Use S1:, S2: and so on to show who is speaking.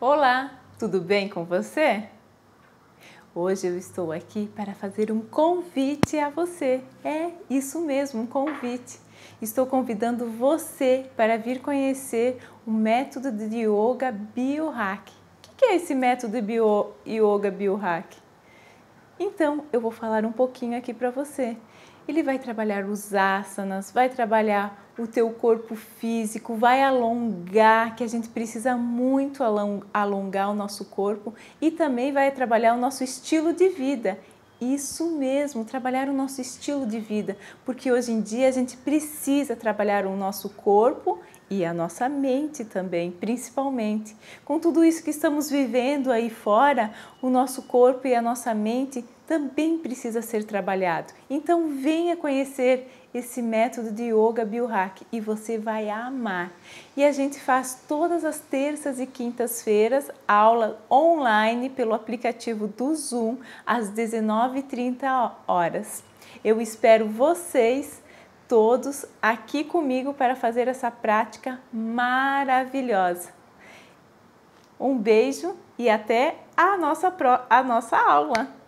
S1: Olá, tudo bem com você? Hoje eu estou aqui para fazer um convite a você. É isso mesmo, um convite. Estou convidando você para vir conhecer o método de yoga biohack. O que é esse método de bio, yoga biohack? Então, eu vou falar um pouquinho aqui para você. Ele vai trabalhar os asanas, vai trabalhar o teu corpo físico, vai alongar, que a gente precisa muito alongar o nosso corpo e também vai trabalhar o nosso estilo de vida. Isso mesmo, trabalhar o nosso estilo de vida, porque hoje em dia a gente precisa trabalhar o nosso corpo e a nossa mente também, principalmente. Com tudo isso que estamos vivendo aí fora, o nosso corpo e a nossa mente também precisa ser trabalhado. Então venha conhecer esse método de yoga biohack e você vai amar. E a gente faz todas as terças e quintas-feiras aula online pelo aplicativo do Zoom às 19h30 horas. Eu espero vocês todos aqui comigo para fazer essa prática maravilhosa. Um beijo e até a nossa, a nossa aula!